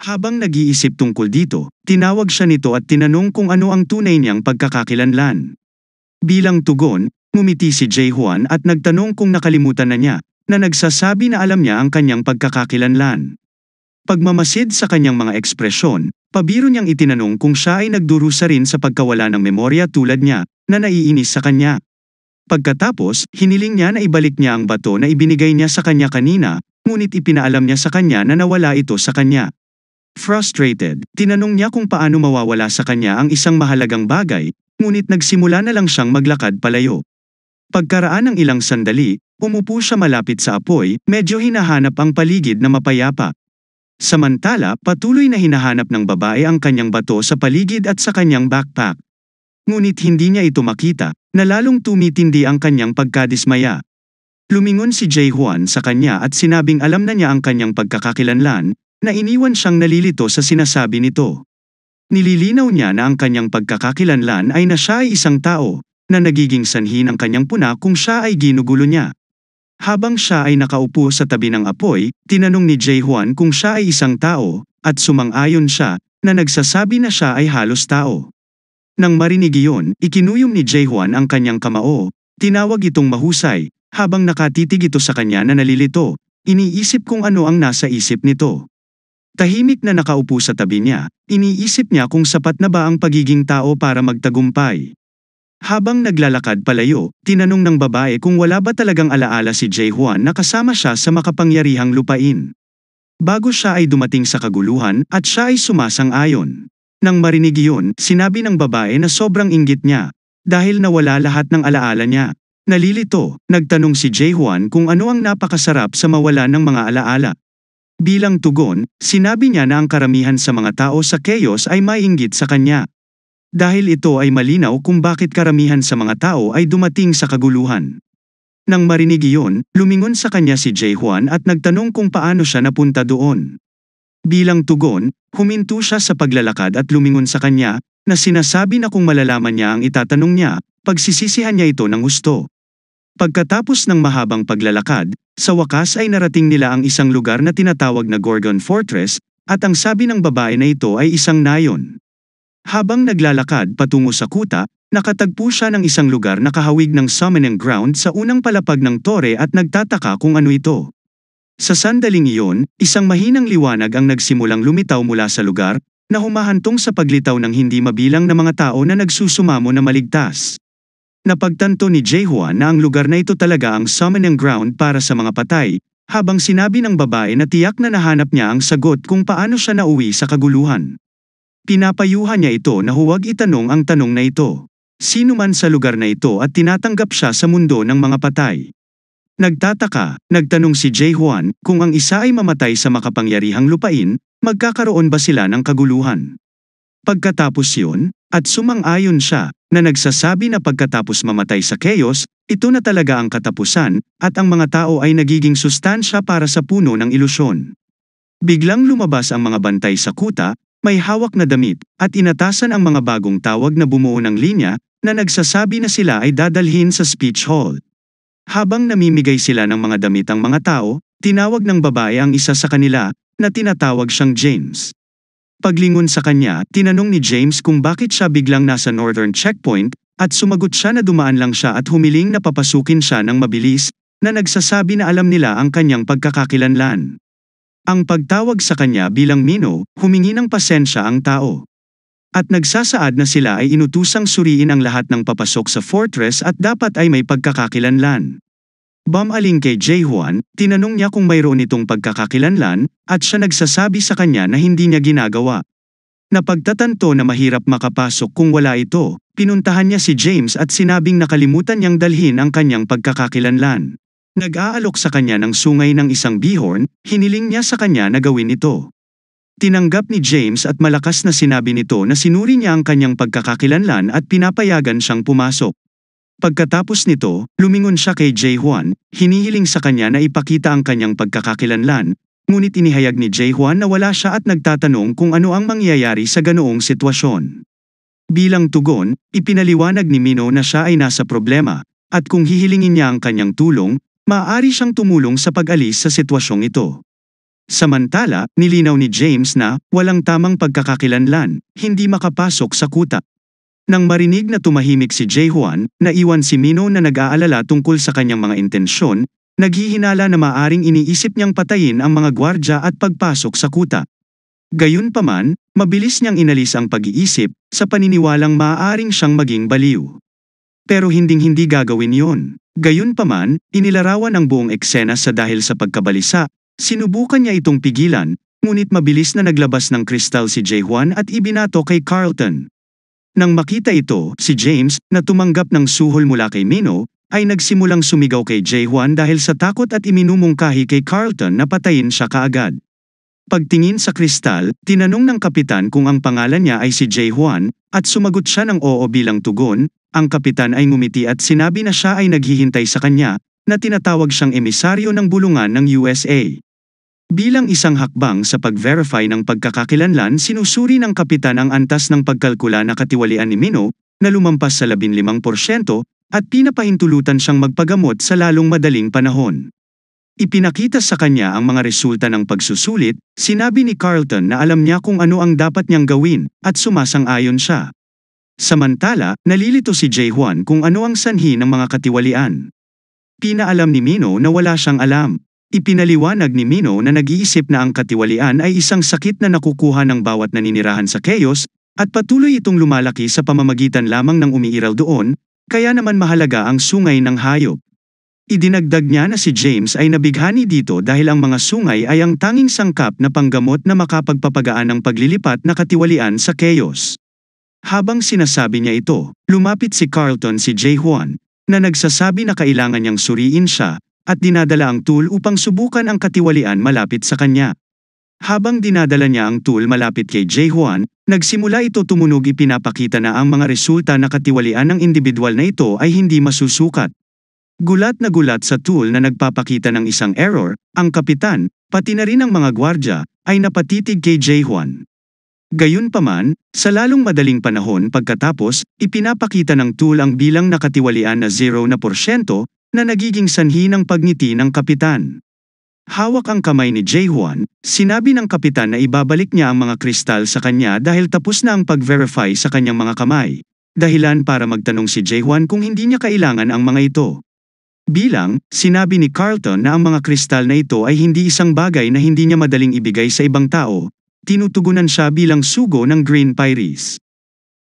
Habang nag-iisip tungkol dito, tinawag siya nito at tinanong kung ano ang tunay niyang pagkakakilanlan. Bilang tugon, ngumiti si Jay Juan at nagtanong kung nakalimutan na niya, na nagsasabi na alam niya ang kanyang pagkakakilanlan. Pagmamasid sa kanyang mga ekspresyon, pabiro niyang itinanong kung siya ay nagdurusa rin sa pagkawala ng memorya tulad niya, na naiinis sa kanya. Pagkatapos, hiniling niya na ibalik niya ang bato na ibinigay niya sa kanya kanina, ngunit ipinaalam niya sa kanya na nawala ito sa kanya. Frustrated, tinanong niya kung paano mawawala sa kanya ang isang mahalagang bagay, ngunit nagsimula na lang siyang maglakad palayo. Pagkaraan ng ilang sandali, umupo siya malapit sa apoy, medyo hinahanap ang paligid na mapayapa. Samantala, patuloy na hinahanap ng babae ang kanyang bato sa paligid at sa kanyang backpack. Ngunit hindi niya ito makita, na lalong tumitindi ang kanyang pagkadismaya. Lumingon si Jay Juan sa kanya at sinabing alam na niya ang kanyang pagkakakilanlan, na iniwan siyang nalilito sa sinasabi nito. Nililinaw niya na ang kanyang pagkakakilanlan ay na siya ay isang tao, na nagiging sanhi ng kanyang puna kung siya ay ginugulo niya. Habang siya ay nakaupo sa tabi ng apoy, tinanong ni Jay Juan kung siya ay isang tao, at sumang-ayon siya, na nagsasabi na siya ay halos tao. Nang marinig iyon, ikinuyom ni Jay Juan ang kanyang kamao, tinawag itong mahusay, habang nakatitig ito sa kanya na nalilito, iniisip kung ano ang nasa isip nito. Tahimik na nakaupo sa tabi niya, iniisip niya kung sapat na ba ang pagiging tao para magtagumpay. Habang naglalakad palayo, tinanong ng babae kung wala ba talagang alaala si Jay Juan na kasama siya sa makapangyarihang lupain. Bago siya ay dumating sa kaguluhan at siya ay sumasang-ayon. Nang marinig iyon, sinabi ng babae na sobrang inggit niya dahil nawala lahat ng alaala niya. Nalilito, nagtanong si Jay Juan kung ano ang napakasarap sa mawala ng mga alaala. Bilang tugon, sinabi niya na ang karamihan sa mga tao sa chaos ay mainggit sa kanya. Dahil ito ay malinaw kung bakit karamihan sa mga tao ay dumating sa kaguluhan. Nang marinig iyon, lumingon sa kanya si Jay Juan at nagtanong kung paano siya napunta doon. Bilang tugon, huminto siya sa paglalakad at lumingon sa kanya, na sinasabi na kung malalaman niya ang itatanong niya, pagsisisihan niya ito ng gusto. Pagkatapos ng mahabang paglalakad, sa wakas ay narating nila ang isang lugar na tinatawag na Gorgon Fortress, at ang sabi ng babae na ito ay isang nayon. Habang naglalakad patungo sa kuta, nakatagpo siya ng isang lugar na kahawig ng summoning ground sa unang palapag ng tore at nagtataka kung ano ito. Sa sandaling iyon, isang mahinang liwanag ang nagsimulang lumitaw mula sa lugar, na humahantong sa paglitaw ng hindi mabilang na mga tao na nagsusumamo na maligtas. Napagtanto ni Jehua na ang lugar na ito talaga ang summoning ground para sa mga patay, habang sinabi ng babae na tiyak na nahanap niya ang sagot kung paano siya nauwi sa kaguluhan. Pinapayuhan niya ito na huwag itanong ang tanong na ito. Sino man sa lugar na ito at tinatanggap siya sa mundo ng mga patay. Nagtataka, nagtanong si Jay kung ang isa ay mamatay sa makapangyarihang lupain, magkakaroon ba sila ng kaguluhan? Pagkatapos yun, at sumang-ayon siya, na nagsasabi na pagkatapos mamatay sa chaos, ito na talaga ang katapusan at ang mga tao ay nagiging sustansya para sa puno ng ilusyon. Biglang lumabas ang mga bantay sa kuta, may hawak na damit at inatasan ang mga bagong tawag na bumuo ng linya na nagsasabi na sila ay dadalhin sa speech hall. Habang namimigay sila ng mga damit ang mga tao, tinawag ng babae ang isa sa kanila na tinatawag siyang James. Paglingon sa kanya, tinanong ni James kung bakit siya biglang nasa northern checkpoint, at sumagot siya na dumaan lang siya at humiling na papasukin siya ng mabilis, na nagsasabi na alam nila ang kanyang pagkakakilanlan. Ang pagtawag sa kanya bilang Mino, humingi ng pasensya ang tao. At nagsasaad na sila ay inutusang suriin ang lahat ng papasok sa fortress at dapat ay may pagkakakilanlan. Bam aling kay Jay Juan, tinanong niya kung mayroon itong pagkakakilanlan, at siya nagsasabi sa kanya na hindi niya ginagawa. Napagtatanto na mahirap makapasok kung wala ito, pinuntahan niya si James at sinabing nakalimutan niyang dalhin ang kanyang pagkakakilanlan. Nag-aalok sa kanya ng sungay ng isang bihorn, hiniling niya sa kanya na gawin ito. Tinanggap ni James at malakas na sinabi nito na sinuri niya ang kanyang pagkakakilanlan at pinapayagan siyang pumasok. Pagkatapos nito, lumingon siya kay Jay Juan, hinihiling sa kanya na ipakita ang kanyang pagkakakilanlan, ngunit inihayag ni Jay Juan na wala siya at nagtatanong kung ano ang mangyayari sa ganoong sitwasyon. Bilang tugon, ipinaliwanag ni Mino na siya ay nasa problema, at kung hihilingin niya ang kanyang tulong, maaari siyang tumulong sa pag-alis sa sitwasyong ito. Samantala, nilinaw ni James na walang tamang pagkakakilanlan, hindi makapasok sa kuta, nang marinig na tumahimik si Jay Juan, naiwan si Mino na nag-aalala tungkol sa kanyang mga intensyon, naghihinala na maaring iniisip niyang patayin ang mga gwardya at pagpasok sa kuta. Gayunpaman, mabilis niyang inalis ang pag-iisip sa paniniwalang maaaring siyang maging baliw. Pero hinding-hindi gagawin yon. Gayunpaman, inilarawan ang buong eksena sa dahil sa pagkabalisa, sinubukan niya itong pigilan, ngunit mabilis na naglabas ng kristal si Jay Juan at ibinato kay Carlton. Nang makita ito, si James, na tumanggap ng suhol mula kay Mino, ay nagsimulang sumigaw kay Jay Juan dahil sa takot at iminumungkahi kay Carlton na patayin siya kaagad. Pagtingin sa kristal, tinanong ng kapitan kung ang pangalan niya ay si Jay Juan, at sumagot siya ng oo bilang tugon, ang kapitan ay ngumiti at sinabi na siya ay naghihintay sa kanya, na tinatawag siyang emisaryo ng bulungan ng USA. Bilang isang hakbang sa pag-verify ng pagkakakilanlan sinusuri ng kapitan ang antas ng pagkalkula na katiwalian ni Mino na lumampas sa 15% at pinapahintulutan siyang magpagamot sa lalong madaling panahon. Ipinakita sa kanya ang mga resulta ng pagsusulit, sinabi ni Carlton na alam niya kung ano ang dapat niyang gawin at sumasang-ayon siya. Samantala, nalilito si Jay Juan kung ano ang sanhi ng mga katiwalian. Pinaalam ni Mino na wala siyang alam. Ipinaliwanag ni Mino na nag-iisip na ang katiwalian ay isang sakit na nakukuha ng bawat naninirahan sa chaos, at patuloy itong lumalaki sa pamamagitan lamang ng umiiral doon, kaya naman mahalaga ang sungay ng hayop. Idinagdag niya na si James ay nabighani dito dahil ang mga sungay ay ang tanging sangkap na panggamot na makapagpapagaan ng paglilipat na katiwalian sa chaos. Habang sinasabi niya ito, lumapit si Carlton si Jay Juan, na nagsasabi na kailangan niyang suriin siya, at dinadala ang tool upang subukan ang katiwalian malapit sa kanya. Habang dinadala niya ang tool malapit kay Jay Juan, nagsimula ito tumunog ipinapakita na ang mga resulta na katiwalian ng individual na ito ay hindi masusukat. Gulat na gulat sa tool na nagpapakita ng isang error, ang kapitan, pati na rin ang mga gwardya, ay napatitig kay Jay Juan. Gayunpaman, sa lalong madaling panahon pagkatapos, ipinapakita ng tool ang bilang katiwalian na 0 na porsyento, na nagiging sanhi ng pagngiti ng kapitan. Hawak ang kamay ni Jay sinabi ng kapitan na ibabalik niya ang mga kristal sa kanya dahil tapos na ang pag-verify sa kanyang mga kamay. Dahilan para magtanong si Jay kung hindi niya kailangan ang mga ito. Bilang, sinabi ni Carlton na ang mga kristal na ito ay hindi isang bagay na hindi niya madaling ibigay sa ibang tao, tinutugunan siya bilang sugo ng Green Pyres.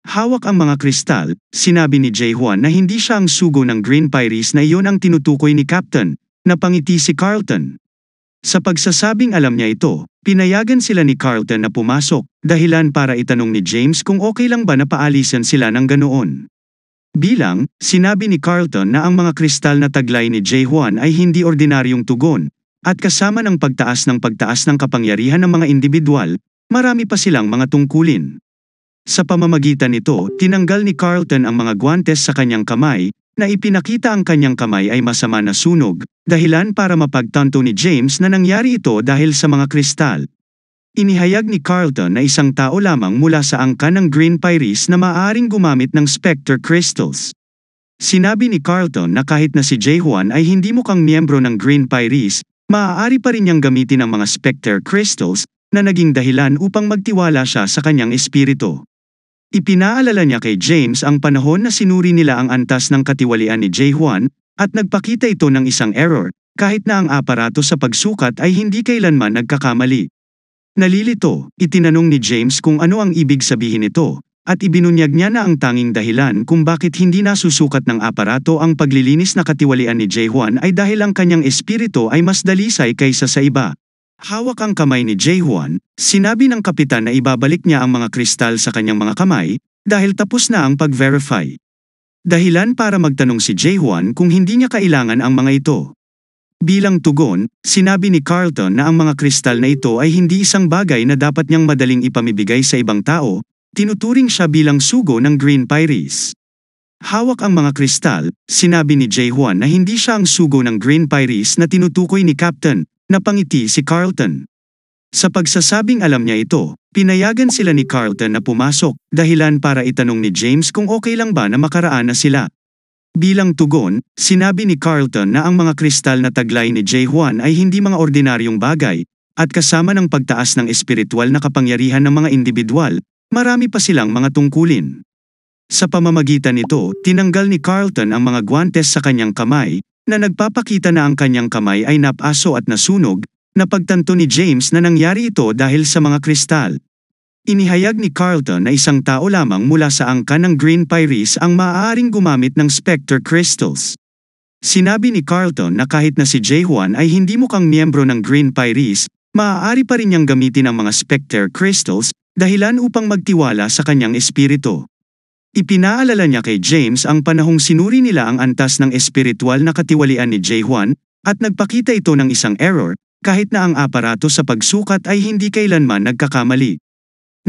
Hawak ang mga kristal, sinabi ni Jay Juan na hindi siya ang sugo ng Green Pirates na iyon ang tinutukoy ni Captain, na pangiti si Carlton. Sa pagsasabing alam niya ito, pinayagan sila ni Carlton na pumasok, dahilan para itanong ni James kung okay lang ba na paalisan sila ng ganoon. Bilang, sinabi ni Carlton na ang mga kristal na taglay ni Jay Juan ay hindi ordinaryong tugon, at kasama ng pagtaas ng pagtaas ng kapangyarihan ng mga individual, marami pa silang mga tungkulin. Sa pamamagitan nito, tinanggal ni Carlton ang mga guantes sa kanyang kamay, na ipinakita ang kanyang kamay ay masama na sunog, dahilan para mapagtanto ni James na nangyari ito dahil sa mga kristal. Inihayag ni Carlton na isang tao lamang mula sa angkan ng Green Pyres na maaaring gumamit ng Spectre Crystals. Sinabi ni Carlton na kahit na si Jay Juan ay hindi mukhang miyembro ng Green Pyres, maaari pa rin niyang gamitin ang mga Spectre Crystals na naging dahilan upang magtiwala siya sa kanyang espiritu. Ipinaalala niya kay James ang panahon na sinuri nila ang antas ng katiwalian ni Jay Juan, at nagpakita ito ng isang error, kahit na ang aparato sa pagsukat ay hindi kailanman nagkakamali. Nalilito, itinanong ni James kung ano ang ibig sabihin nito, at ibinunyag niya na ang tanging dahilan kung bakit hindi nasusukat ng aparato ang paglilinis na katiwalian ni Jay Juan ay dahil ang kanyang espiritu ay mas dalisay kaysa sa iba. Hawak ang kamay ni Jay sinabi ng kapitan na ibabalik niya ang mga kristal sa kanyang mga kamay, dahil tapos na ang pag-verify. Dahilan para magtanong si Jay kung hindi niya kailangan ang mga ito. Bilang tugon, sinabi ni Carlton na ang mga kristal na ito ay hindi isang bagay na dapat niyang madaling ipamibigay sa ibang tao, tinuturing siya bilang sugo ng Green Pyris. Hawak ang mga kristal, sinabi ni Jay na hindi siya ang sugo ng Green Pyris na tinutukoy ni Captain, Napangiti si Carlton. Sa pagsasabing alam niya ito, pinayagan sila ni Carlton na pumasok, dahilan para itanong ni James kung okay lang ba na makaraan na sila. Bilang tugon, sinabi ni Carlton na ang mga kristal na taglay ni J. Juan ay hindi mga ordinaryong bagay, at kasama ng pagtaas ng espiritual na kapangyarihan ng mga individual, marami pa silang mga tungkulin. Sa pamamagitan nito, tinanggal ni Carlton ang mga guantes sa kanyang kamay, na nagpapakita na ang kanyang kamay ay napaso at nasunog, na pagtanto ni James na nangyari ito dahil sa mga kristal. Inihayag ni Carlton na isang tao lamang mula sa angkan ng Green Pyres ang maaaring gumamit ng Spectre Crystals. Sinabi ni Carlton na kahit na si Jay Juan ay hindi mukhang miyembro ng Green Pyres, maaari pa rin niyang gamitin ang mga Spectre Crystals, dahilan upang magtiwala sa kanyang espiritu. Ipinaalala niya kay James ang panahong sinuri nila ang antas ng espiritual na katiwalian ni J. Juan, at nagpakita ito ng isang error, kahit na ang aparato sa pagsukat ay hindi kailanman nagkakamali.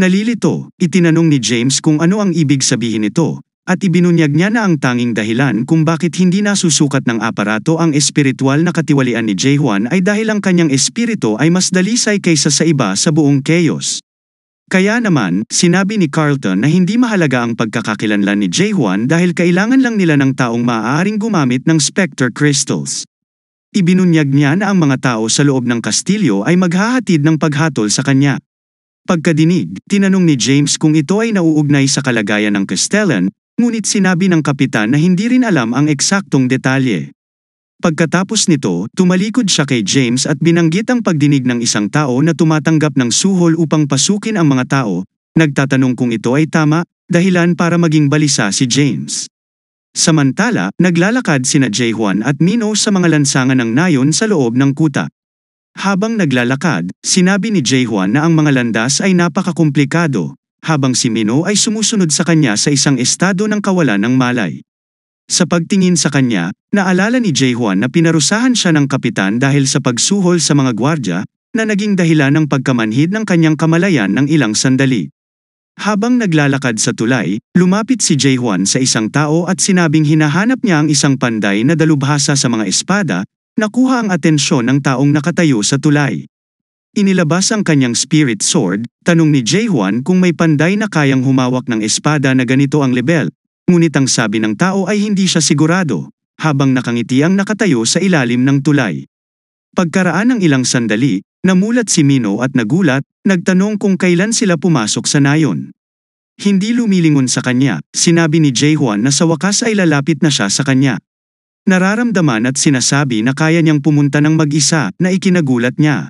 Nalilito, itinanong ni James kung ano ang ibig sabihin nito, at ibinunyag niya na ang tanging dahilan kung bakit hindi nasusukat ng aparato ang espiritual na katiwalian ni J. Juan ay dahil ang kanyang espiritu ay mas dalisay kaysa sa iba sa buong chaos. Kaya naman, sinabi ni Carlton na hindi mahalaga ang pagkakakilanlan ni j dahil kailangan lang nila ng taong maaaring gumamit ng Spectre Crystals. Ibinunyag niya na ang mga tao sa loob ng kastilyo ay maghahatid ng paghatol sa kanya. Pagkadinig, tinanong ni James kung ito ay nauugnay sa kalagayan ng Castellan, ngunit sinabi ng kapitan na hindi rin alam ang eksaktong detalye. Pagkatapos nito, tumalikod siya kay James at binanggit ang pagdinig ng isang tao na tumatanggap ng suhol upang pasukin ang mga tao, nagtatanong kung ito ay tama, dahilan para maging balisa si James. Samantala, naglalakad sina Jay Juan at Mino sa mga lansangan ng nayon sa loob ng kuta. Habang naglalakad, sinabi ni Jay Juan na ang mga landas ay napakakomplikado, habang si Mino ay sumusunod sa kanya sa isang estado ng kawalan ng malay. Sa pagtingin sa kanya, naalala ni Jay na pinarusahan siya ng kapitan dahil sa pagsuhol sa mga gwardya, na naging dahilan ng pagkamanhid ng kanyang kamalayan ng ilang sandali. Habang naglalakad sa tulay, lumapit si Jay sa isang tao at sinabing hinahanap niya ang isang panday na dalubhasa sa mga espada, nakuha ang atensyon ng taong nakatayo sa tulay. Inilabas ang kanyang spirit sword, tanong ni Jay kung may panday na kayang humawak ng espada na ganito ang level, ngunit ang sabi ng tao ay hindi siya sigurado, habang nakangiti ang nakatayo sa ilalim ng tulay. Pagkaraan ng ilang sandali, namulat si Mino at nagulat, nagtanong kung kailan sila pumasok sa nayon. Hindi lumilingon sa kanya, sinabi ni Jay Juan na sa wakas ay lalapit na siya sa kanya. Nararamdaman at sinasabi na kaya niyang pumunta ng mag-isa na ikinagulat niya.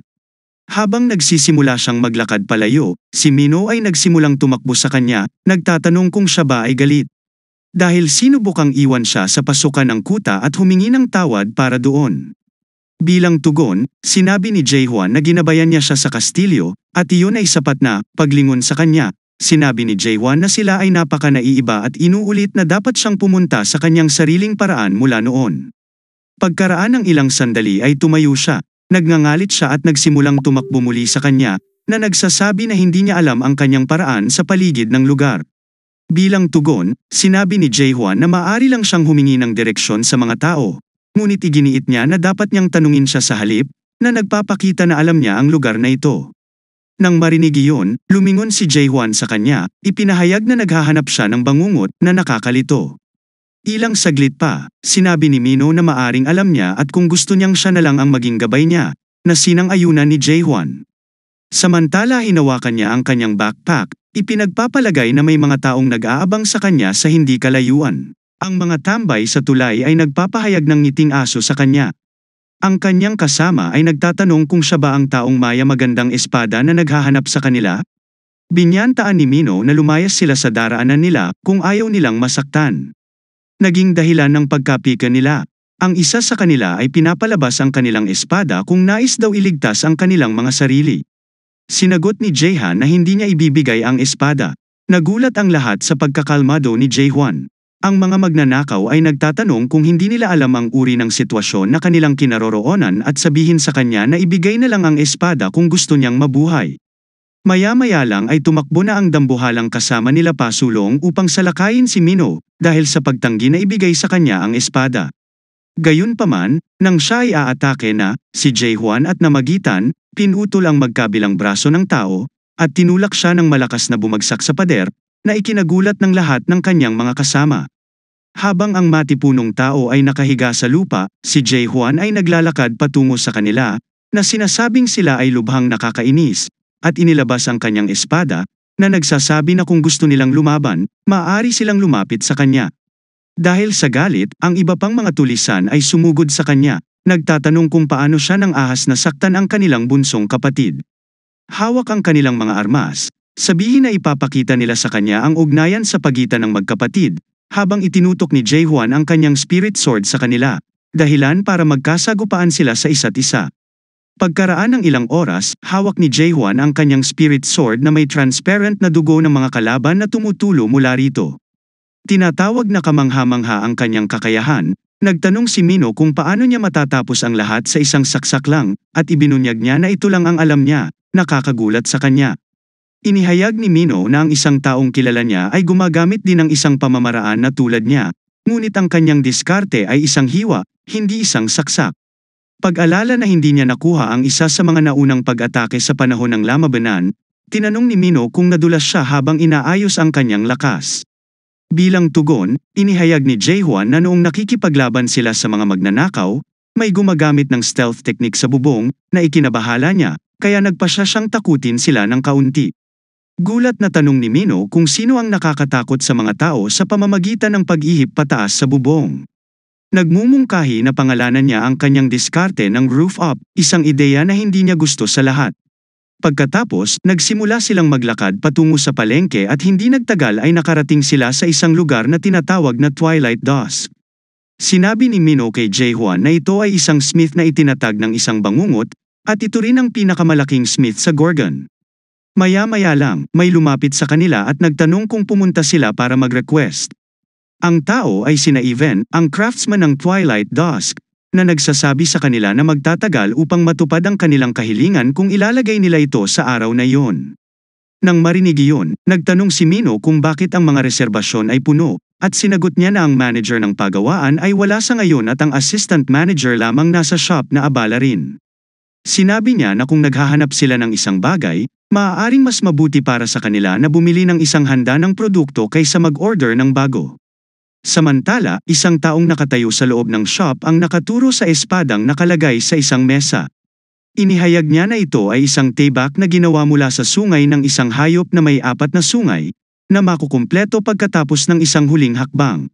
Habang nagsisimula siyang maglakad palayo, si Mino ay nagsimulang tumakbo sa kanya, nagtatanong kung siya ba ay galit. Dahil sinubukang iwan siya sa pasukan ng kuta at humingi ng tawad para doon. Bilang tugon, sinabi ni Jay na ginabayan niya siya sa kastilyo, at iyon ay sapat na, paglingon sa kanya, sinabi ni Jay na sila ay napaka naiiba at inuulit na dapat siyang pumunta sa kanyang sariling paraan mula noon. Pagkaraan ng ilang sandali ay tumayo siya, nagngangalit siya at nagsimulang tumakbo muli sa kanya, na nagsasabi na hindi niya alam ang kanyang paraan sa paligid ng lugar. Bilang tugon, sinabi ni Jay Juan na maari lang siyang humingi ng direksyon sa mga tao. Ngunit iginiit niya na dapat niyang tanungin siya sa halip, na nagpapakita na alam niya ang lugar na ito. Nang marinig iyon, lumingon si Jay Juan sa kanya, ipinahayag na naghahanap siya ng bangungot na nakakalito. Ilang saglit pa, sinabi ni Mino na maaring alam niya at kung gusto niyang siya na lang ang maging gabay niya, na sinang ayunan ni Jay Juan. Samantala hinawakan niya ang kanyang backpack, ipinagpapalagay na may mga taong nag-aabang sa kanya sa hindi kalayuan. Ang mga tambay sa tulay ay nagpapahayag ng ngiting aso sa kanya. Ang kanyang kasama ay nagtatanong kung siya ba ang taong maya magandang espada na naghahanap sa kanila. Binyantaan ni Mino na lumayas sila sa daraanan nila kung ayaw nilang masaktan. Naging dahilan ng pagkapika nila. Ang isa sa kanila ay pinapalabas ang kanilang espada kung nais daw iligtas ang kanilang mga sarili. Sinagot ni Jehan na hindi niya ibibigay ang espada. Nagulat ang lahat sa pagkakalmado ni Jehan. Ang mga magnanakaw ay nagtatanong kung hindi nila alam ang uri ng sitwasyon na kanilang kinaroroonan at sabihin sa kanya na ibigay na lang ang espada kung gusto niyang mabuhay. Maya-maya lang ay tumakbo na ang dambuhalang kasama nila pasulong upang salakayin si Mino dahil sa pagtanggi na ibigay sa kanya ang espada. Gayunpaman, nang siya ay aatake na, si Jay at namagitan, Pinutol lang magkabilang braso ng tao, at tinulak siya ng malakas na bumagsak sa pader, na ikinagulat ng lahat ng kanyang mga kasama. Habang ang matipunong tao ay nakahiga sa lupa, si Jay Juan ay naglalakad patungo sa kanila, na sinasabing sila ay lubhang nakakainis, at inilabas ang kanyang espada, na nagsasabi na kung gusto nilang lumaban, maaari silang lumapit sa kanya. Dahil sa galit, ang iba pang mga tulisan ay sumugod sa kanya, Nagtatanong kung paano siya nang ahas na saktan ang kanilang bunsong kapatid. Hawak ang kanilang mga armas, sabihin na ipapakita nila sa kanya ang ugnayan sa pagitan ng magkapatid, habang itinutok ni Jay Juan ang kanyang spirit sword sa kanila, dahilan para magkasagupaan sila sa isa't isa. Pagkaraan ng ilang oras, hawak ni Jay Juan ang kanyang spirit sword na may transparent na dugo ng mga kalaban na tumutulo mula rito. Tinatawag na kamangha-mangha ang kanyang kakayahan, Nagtanong si Mino kung paano niya matatapos ang lahat sa isang saksak lang, at ibinunyag niya na ito lang ang alam niya, nakakagulat sa kanya. Inihayag ni Mino na ang isang taong kilala niya ay gumagamit din ng isang pamamaraan na tulad niya, ngunit ang kanyang diskarte ay isang hiwa, hindi isang saksak. Pag-alala na hindi niya nakuha ang isa sa mga naunang pag-atake sa panahon ng lamabanan, tinanong ni Mino kung nadulas siya habang inaayos ang kanyang lakas. Bilang tugon, inihayag ni Jaehuan na noong nakikipaglaban sila sa mga magnanakaw, may gumagamit ng stealth technique sa bubong na ikinabahala niya, kaya nagpasya siyang takutin sila ng kaunti. Gulat na tanong ni Mino kung sino ang nakakatakot sa mga tao sa pamamagitan ng pag-ihip pataas sa bubong. Nagmumungkahi na pangalanan niya ang kanyang diskarte ng roof up, isang ideya na hindi niya gusto sa lahat. Pagkatapos, nagsimula silang maglakad patungo sa palengke at hindi nagtagal ay nakarating sila sa isang lugar na tinatawag na Twilight Dusk. Sinabi ni Mino kay Jay na ito ay isang smith na itinatag ng isang bangungot, at ito rin ang pinakamalaking smith sa Gorgon. Maya-maya lang, may lumapit sa kanila at nagtanong kung pumunta sila para mag-request. Ang tao ay sina Even, ang craftsman ng Twilight Dusk, na nagsasabi sa kanila na magtatagal upang matupad ang kanilang kahilingan kung ilalagay nila ito sa araw na iyon. Nang marinig iyon, nagtanong si Mino kung bakit ang mga reserbasyon ay puno, at sinagot niya na ang manager ng pagawaan ay wala sa ngayon at ang assistant manager lamang nasa shop na abala rin. Sinabi niya na kung naghahanap sila ng isang bagay, maaaring mas mabuti para sa kanila na bumili ng isang handa ng produkto kaysa mag-order ng bago. Samantala, isang taong nakatayo sa loob ng shop ang nakaturo sa espadang nakalagay sa isang mesa. Inihayag niya na ito ay isang tebak na ginawa mula sa sungay ng isang hayop na may apat na sungay, na makukumpleto pagkatapos ng isang huling hakbang.